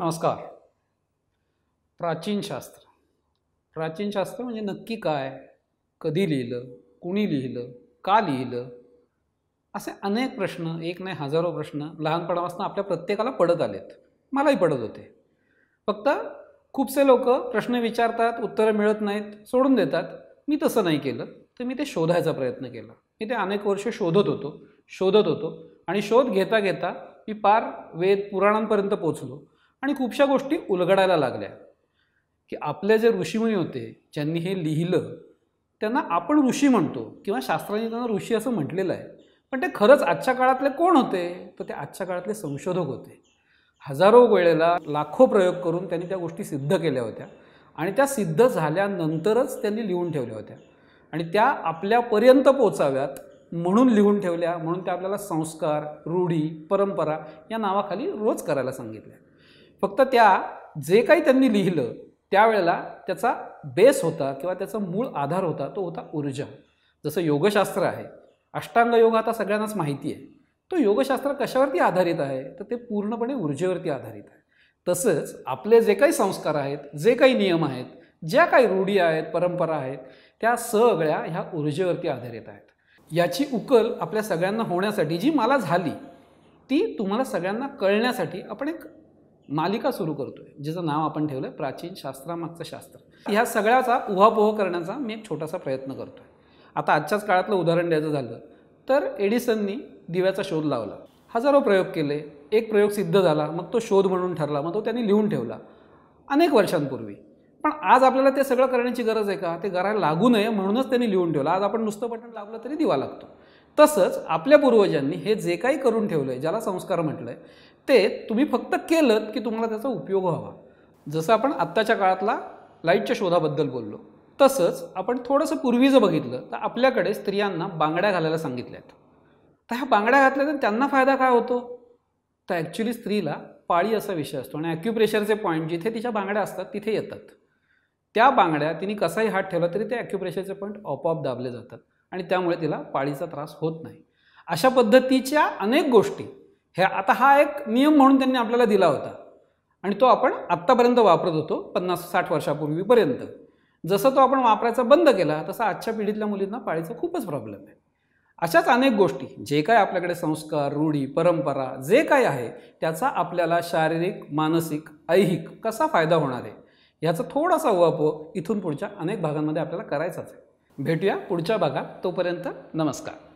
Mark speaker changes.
Speaker 1: नमस्कार प्राचीन शास्त्र प्राचीन शास्त्र म्हणजे नक्की काय कधी लिहिलं कुणी लिहिलं का लिहिलं असे अनेक प्रश्न एक नाही हजारो प्रश्न लहानपणापासून आपल्या प्रत्येकाला पडत आलेत मलाही पडत होते फक्त खूपसे लोक प्रश्न विचारतात उत्तरं मिळत नाहीत सोडून देतात मी तसं नाही केलं तर मी ते शोधायचा प्रयत्न केला मी ते अनेक वर्ष शोधत होतो शोधत होतो आणि शोध घेता घेता मी पार वेद पुराणांपर्यंत पोचलो आणि खूपशा गोष्टी उलगडायला लागल्या की आपले जे ऋषीमुनी होते ज्यांनी हे लिहिलं त्यांना आपण ऋषी म्हणतो किंवा शास्त्रांनी त्यांना ऋषी असं म्हटलेलं आहे पण ते खरंच आजच्या काळातले कोण होते तर ते आजच्या काळातले संशोधक होते हजारो वेळेला लाखो प्रयोग करून त्यांनी त्या गोष्टी सिद्ध केल्या होत्या आणि त्या सिद्ध झाल्यानंतरच त्यांनी लिहून ठेवल्या होत्या आणि त्या आपल्यापर्यंत पोचाव्यात म्हणून लिहून ठेवल्या म्हणून त्या आपल्याला संस्कार रूढी परंपरा या नावाखाली रोज करायला सांगितल्या फक्त त्या जे काही त्यांनी लिहिलं त्यावेळेला त्याचा बेस होता किंवा त्याचा मूळ आधार होता तो होता ऊर्जा जसं योगशास्त्र आहे अष्टांग योग आता सगळ्यांनाच माहिती आहे तो योगशास्त्र कशावरती आधारित आहे तर ते पूर्णपणे ऊर्जेवरती आधारित आहे तसंच आपले जे काही संस्कार आहेत जे काही नियम आहेत ज्या काही रूढी आहेत परंपरा आहेत त्या सगळ्या ह्या ऊर्जेवरती आधारित आहेत याची उकल आपल्या सगळ्यांना होण्यासाठी जी मला झाली ती तुम्हाला सगळ्यांना कळण्यासाठी आपण एक मालिका सुरू करतो आहे ज्याचं नाव आपण ठेवलं आहे प्राचीन शास्त्रामागचं शास्त्र ह्या सगळ्याचा उहापोह करण्याचा मी एक छोटासा प्रयत्न करतो आहे आता आजच्याच काळातलं उदाहरण द्यायचं झालं तर एडिसननी दिव्याचा शोध लावला हजारो प्रयोग केले एक प्रयोग सिद्ध झाला मग तो शोध म्हणून ठरला मग तो त्यांनी लिहून ठेवला अनेक वर्षांपूर्वी पण आज आपल्याला ते सगळं करण्याची गरज आहे का ते करायला लागू नये म्हणूनच त्यांनी लिहून ठेवलं आज आपण नुसतं बटन लावलं तरी दिवा लागतो तसंच आपल्या पूर्वजांनी हे जे काही करून ठेवलं आहे ज्याला संस्कार म्हटलं आहे ते तुम्ही फक्त केलं की तुम्हाला त्याचा उपयोग व्हावा जसं आपण आत्ताच्या काळातला लाईटच्या शोधाबद्दल बोललो तसंच आपण थोडंसं पूर्वी जर बघितलं तर आपल्याकडे स्त्रियांना बांगड्या घालायला सांगितल्यात तर ह्या बांगड्या घातल्या तर त्यांना फायदा काय होतो तर ॲक्च्युली स्त्रीला पाळी असा विषय असतो आणि ॲक्युप्रेशरचे पॉईंट जिथे तिच्या बांगड्या असतात तिथे येतात त्या बांगड्या तिने कसाही हात ठेवला तरी ते ॲक्युप्रेशरचे पॉईंट आपोआप दाबले जातात आणि त्यामुळे तिला पाळीचा त्रास होत नाही अशा पद्धतीच्या अनेक गोष्टी हे आता हा एक नियम म्हणून त्यांनी आपल्याला दिला होता आणि तो आपण आत्तापर्यंत वापरत होतो पन्नास साठ वर्षापूर्वीपर्यंत जसं तो आपण वापरायचा बंद केला तसा आजच्या पिढीतल्या मुलींना पाळीचा खूपच प्रॉब्लेम आहे अशाच अनेक गोष्टी जे काय आपल्याकडे संस्कार रूढी परंपरा जे काय आहे त्याचा आपल्याला शारीरिक मानसिक ऐहिक कसा फायदा होणार आहे याचा थोडासा वप इथून पुढच्या अनेक भागांमध्ये आपल्याला करायचाच आहे भेटूया पुढच्या भागात तोपर्यंत नमस्कार